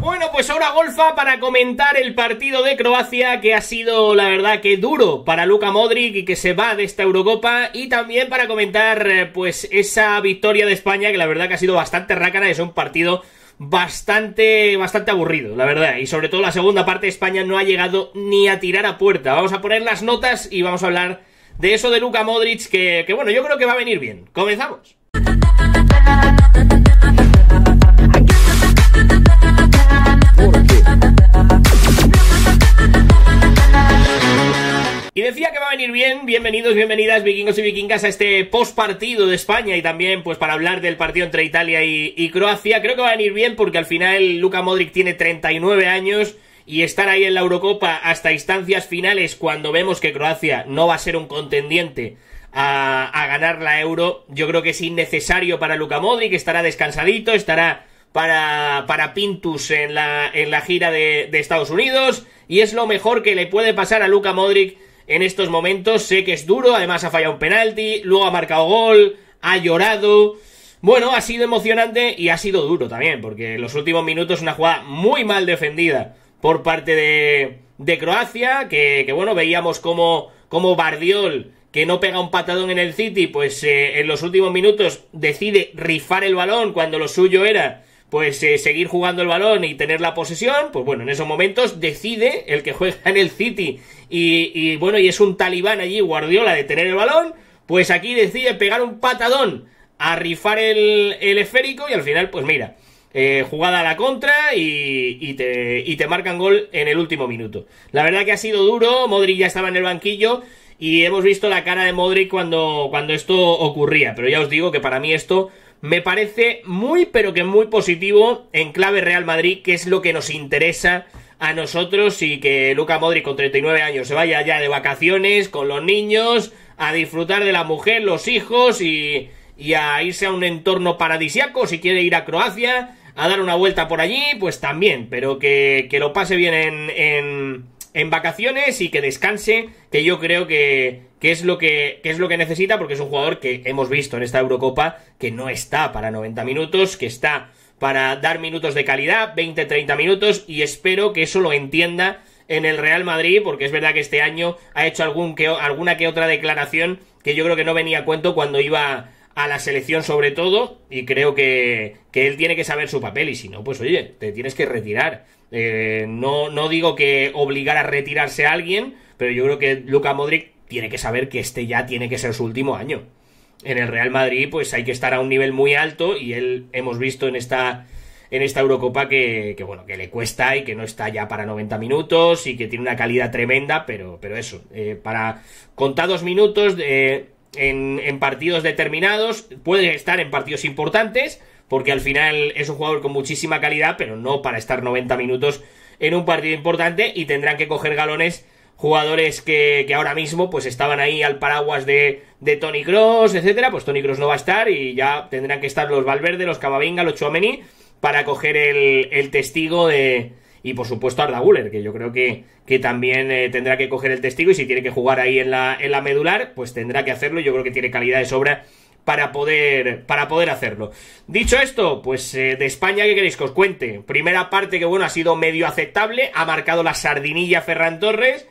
Bueno, pues ahora Golfa para comentar el partido de Croacia que ha sido la verdad que duro para Luka Modric y que se va de esta Eurocopa y también para comentar eh, pues esa victoria de España que la verdad que ha sido bastante rácara es un partido bastante, bastante aburrido, la verdad. Y sobre todo la segunda parte, de España no ha llegado ni a tirar a puerta. Vamos a poner las notas y vamos a hablar de eso de Luka Modric, que, que bueno, yo creo que va a venir bien. Comenzamos. Decía que va a venir bien, bienvenidos, bienvenidas vikingos y vikingas a este post partido de España y también pues para hablar del partido entre Italia y, Croacia. Creo que va a venir bien porque al final Luka Modric tiene 39 años y estar ahí en la Eurocopa hasta instancias finales cuando vemos que Croacia no va a ser un contendiente a, ganar la Euro, yo creo que es innecesario para Luka Modric, estará descansadito, estará para, para Pintus en la, en la gira de, Estados Unidos y es lo mejor que le puede pasar a Luka Modric en estos momentos. Sé que es duro, además ha fallado un penalti, luego ha marcado gol, ha llorado. Bueno, ha sido emocionante y ha sido duro también, porque en los últimos minutos una jugada muy mal defendida por parte de, Croacia, que, bueno, veíamos como, como Bardiol, que no pega un patadón en el City, pues eh, en los últimos minutos decide rifar el balón cuando lo suyo era pues eh, seguir jugando el balón y tener la posesión, pues bueno, en esos momentos decide el que juega en el City y, bueno, y es un talibán allí, Guardiola, de tener el balón, pues aquí decide pegar un patadón a rifar el, esférico y al final, pues mira, eh, jugada a la contra y, y, te, y te marcan gol en el último minuto. La verdad que ha sido duro, Modric ya estaba en el banquillo y hemos visto la cara de Modric cuando, cuando esto ocurría, pero ya os digo que para mí esto me parece muy pero que muy positivo en clave Real Madrid, que es lo que nos interesa a nosotros y que Luca Modric con 39 años se vaya ya de vacaciones con los niños, a disfrutar de la mujer, los hijos y, y a irse a un entorno paradisiaco si quiere ir a Croacia a dar una vuelta por allí, pues también, pero que, que lo pase bien en, en en vacaciones y que descanse, que yo creo que, es lo que, es lo que necesita, porque es un jugador que hemos visto en esta Eurocopa que no está para 90 minutos, que está para dar minutos de calidad, 20-30 minutos, y espero que eso lo entienda en el Real Madrid, porque es verdad que este año ha hecho algún alguna que otra declaración que yo creo que no venía a cuento cuando iba a la selección sobre todo, y creo que, que él tiene que saber su papel, y si no, pues oye, te tienes que retirar eh, no, no digo que obligar a retirarse a alguien, pero yo creo que Luka Modric tiene que saber que este ya tiene que ser su último año. En el Real Madrid, pues hay que estar a un nivel muy alto y él hemos visto en esta en esta Eurocopa que, bueno, que le cuesta y que no está ya para 90 minutos y que tiene una calidad tremenda, pero, pero eso, eh, para contados minutos eh, en, partidos determinados, puede estar en partidos importantes, porque al final es un jugador con muchísima calidad, pero no para estar 90 minutos en un partido importante y tendrán que coger galones jugadores que, que ahora mismo pues estaban ahí al paraguas de, de Tony Cross, etcétera, pues Tony Cross no va a estar y ya tendrán que estar los Valverde, los Camavinga, los Chomeni para coger el, testigo de, y por supuesto Arda Guller, que yo creo que, que también eh, tendrá que coger el testigo y si tiene que jugar ahí en la, en la medular, pues tendrá que hacerlo. Yo creo que tiene calidad de sobra para poder, para poder hacerlo. Dicho esto, pues eh, de España, ¿qué queréis que os cuente? Primera parte que, bueno, ha sido medio aceptable, ha marcado la sardinilla Ferran Torres,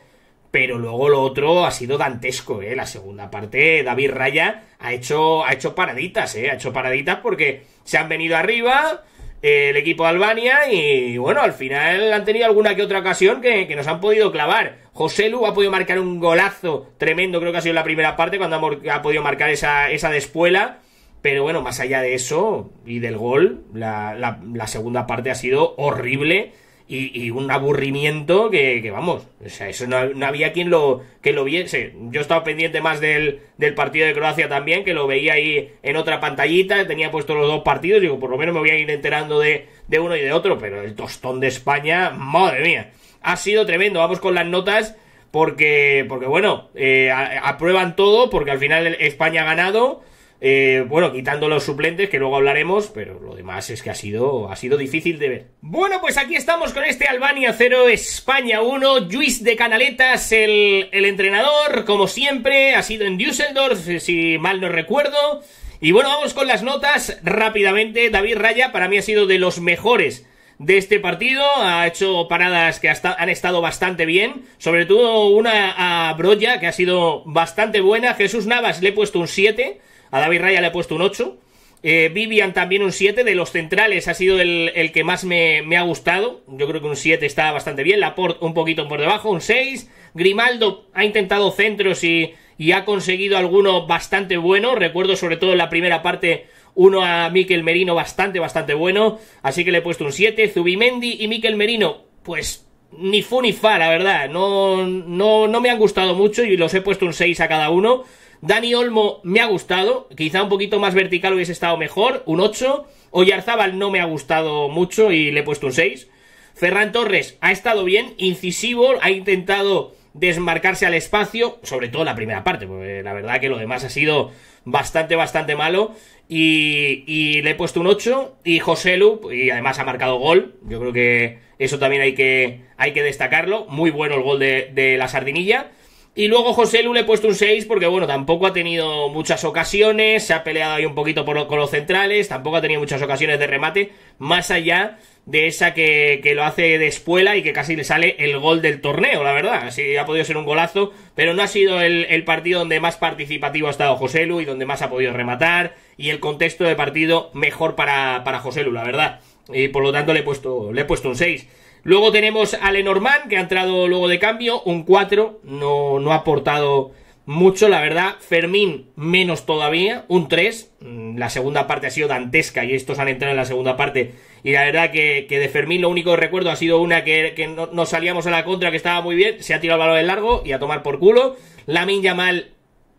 pero luego lo otro ha sido dantesco, ¿eh? La segunda parte, David Raya ha hecho, ha hecho paraditas, ¿eh? Ha hecho paraditas porque se han venido arriba, el equipo de Albania y bueno, al final han tenido alguna que otra ocasión que, nos han podido clavar. José Lu ha podido marcar un golazo tremendo, creo que ha sido la primera parte cuando ha, podido marcar esa, esa despuela. Pero bueno, más allá de eso y del gol, la, la segunda parte ha sido horrible y, un aburrimiento que, vamos, o sea, eso no, había quien lo, que lo viese. Yo estaba pendiente más del, del partido de Croacia también, que lo veía ahí en otra pantallita, tenía puesto los dos partidos, digo, por lo menos me voy a ir enterando de, de uno y de otro, pero el tostón de España, madre mía, ha sido tremendo. Vamos con las notas porque, porque bueno, eh, aprueban todo, porque al final España ha ganado. Eh, bueno, quitando los suplentes, que luego hablaremos, pero lo demás es que ha sido, ha sido difícil de ver. Bueno, pues aquí estamos con este Albania 0, España 1, Luis de Canaletas, el, el entrenador, como siempre, ha sido en Düsseldorf, eh, si mal no recuerdo. Y bueno, vamos con las notas rápidamente. David Raya para mí ha sido de los mejores de este partido. Ha hecho paradas que han estado bastante bien. Sobre todo una a Broya que ha sido bastante buena. Jesús Navas le he puesto un 7. A David Raya le he puesto un 8. Eh, Vivian también un 7. De los centrales ha sido el, que más me, ha gustado. Yo creo que un 7 está bastante bien. Laporte un poquito por debajo, un 6. Grimaldo ha intentado centros y, ha conseguido alguno bastante bueno. Recuerdo sobre todo en la primera parte uno a Miquel Merino bastante, bastante bueno. Así que le he puesto un 7. Zubimendi y Miquel Merino, pues ni fu ni fa, la verdad. No, no, no me han gustado mucho y los he puesto un 6 a cada uno. Dani Olmo me ha gustado, quizá un poquito más vertical hubiese estado mejor, un 8. Oyarzábal no me ha gustado mucho y le he puesto un 6. Ferran Torres ha estado bien, incisivo, ha intentado desmarcarse al espacio, sobre todo la primera parte, porque la verdad que lo demás ha sido bastante, bastante malo. Y, le he puesto un 8. Y José Lu, y además ha marcado gol. Yo creo que eso también hay que, hay que destacarlo. Muy bueno el gol de, de la sardinilla. Y luego José Lu le he puesto un 6 porque, bueno, tampoco ha tenido muchas ocasiones, se ha peleado ahí un poquito con los centrales, tampoco ha tenido muchas ocasiones de remate, más allá de esa que, lo hace de espuela y que casi le sale el gol del torneo, la verdad. Así ha podido ser un golazo, pero no ha sido el, partido donde más participativo ha estado José Lu y donde más ha podido rematar. Y el contexto de partido mejor para, para José Lu, la verdad. Y por lo tanto le he puesto, le he puesto un 6. Luego tenemos a Lenormand, que ha entrado luego de cambio, un 4, no, no ha aportado mucho, la verdad. Fermín, menos todavía, un 3. Mm, la segunda parte ha sido dantesca y estos han entrado en la segunda parte. Y la verdad que, de Fermín lo único que recuerdo ha sido una que, no, nos salíamos a la contra, que estaba muy bien, se ha tirado el balón de largo y a tomar por culo. Lamin mal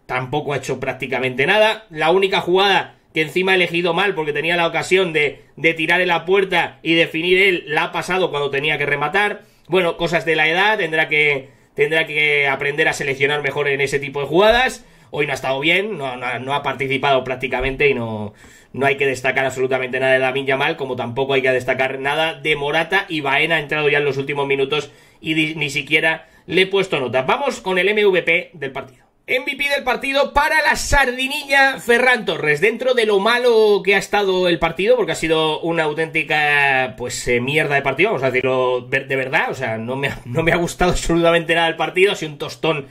tampoco ha hecho prácticamente nada. La única jugada que encima ha elegido mal porque tenía la ocasión de, tirar en la puerta y definir él, la ha pasado cuando tenía que rematar. Bueno, cosas de la edad, tendrá que, tendrá que aprender a seleccionar mejor en ese tipo de jugadas. Hoy no ha estado bien, no, ha participado prácticamente y no, no hay que destacar absolutamente nada de Damián Yamal, como tampoco hay que destacar nada de Morata y Baena ha entrado ya en los últimos minutos y ni siquiera le he puesto nota. Vamos con el MVP del partido. MVP del partido para la sardinilla Ferran Torres. Dentro de lo malo que ha estado el partido, porque ha sido una auténtica pues eh, mierda de partido, vamos a decirlo de verdad, o sea, no me, ha, no me ha gustado absolutamente nada el partido, ha sido un tostón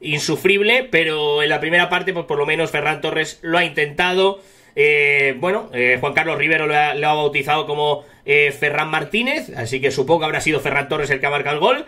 insufrible, pero en la primera parte, pues por lo menos Ferran Torres lo ha intentado. Eh, bueno, eh, Juan Carlos Rivero lo ha, bautizado como Ferran Martínez, así que supongo que habrá sido Ferran Torres el que ha marcado el gol.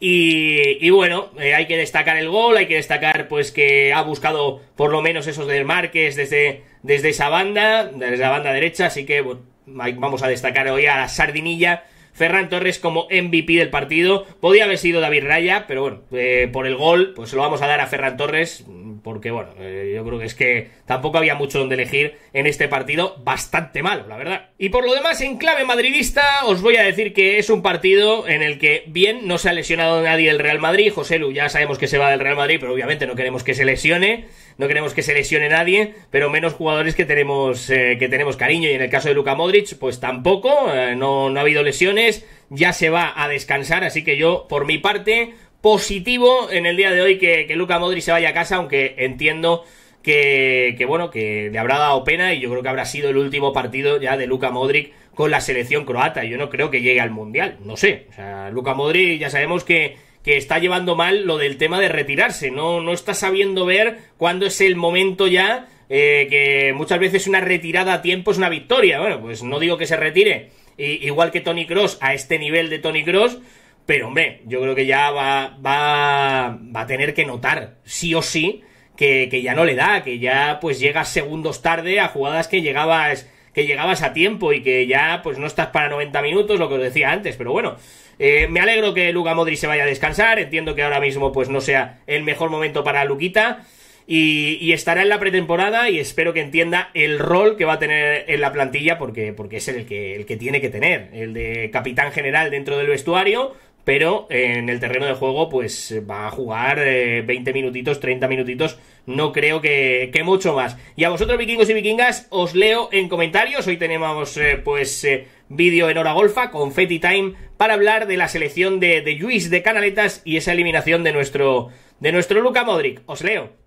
Y, bueno, eh, hay que destacar el gol, hay que destacar pues que ha buscado por lo menos esos del Márquez desde, desde esa banda, desde la banda derecha, así que vamos a destacar hoy a la Sardinilla. Ferran Torres como MVP del partido. Podía haber sido David Raya, pero bueno, eh, por el gol, pues lo vamos a dar a Ferran Torres porque bueno, eh, yo creo que es que tampoco había mucho donde elegir en este partido bastante malo, la verdad. Y por lo demás, en clave madridista, os voy a decir que es un partido en el que bien no se ha lesionado nadie el Real Madrid, José Lu ya sabemos que se va del Real Madrid, pero obviamente no queremos que se lesione, no queremos que se lesione nadie, pero menos jugadores que tenemos, eh, que tenemos cariño, y en el caso de Luka Modric, pues tampoco, eh, no ha habido lesiones, ya se va a descansar, así que yo, por mi parte, positivo en el día de hoy que, que Luca Modri se vaya a casa, aunque entiendo que, bueno, que le habrá dado pena y yo creo que habrá sido el último partido ya de Luka Modric con la selección croata. Yo no creo que llegue al Mundial, no sé. O sea, Luka Modric ya sabemos que, que está llevando mal lo del tema de retirarse, no, no está sabiendo ver cuándo es el momento ya eh, que muchas veces una retirada a tiempo es una victoria. Bueno, pues no digo que se retire, igual que Tony Cross, a este nivel de Tony Cross, pero hombre, yo creo que ya va, va, a tener que notar, sí o sí, que, ya no le da, que ya pues llegas segundos tarde a jugadas que llegabas que llegabas a tiempo y que ya pues no estás para 90 minutos, lo que os decía antes, pero bueno, eh, me alegro que Luca Modri se vaya a descansar, entiendo que ahora mismo pues no sea el mejor momento para Luquita y, estará en la pretemporada y espero que entienda el rol que va a tener en la plantilla porque, porque es el que, el que tiene que tener, el de capitán general dentro del vestuario, pero eh, en el terreno de juego pues va a jugar 20 eh, minutitos, 30 minutitos, no creo que, mucho más. Y a vosotros vikingos y vikingas os leo en comentarios, hoy tenemos eh, pues vídeo en hora golfa con Fetty Time para hablar de la selección de, de Luis de Canaletas y esa eliminación de nuestro, de nuestro Luca Modric. Os leo.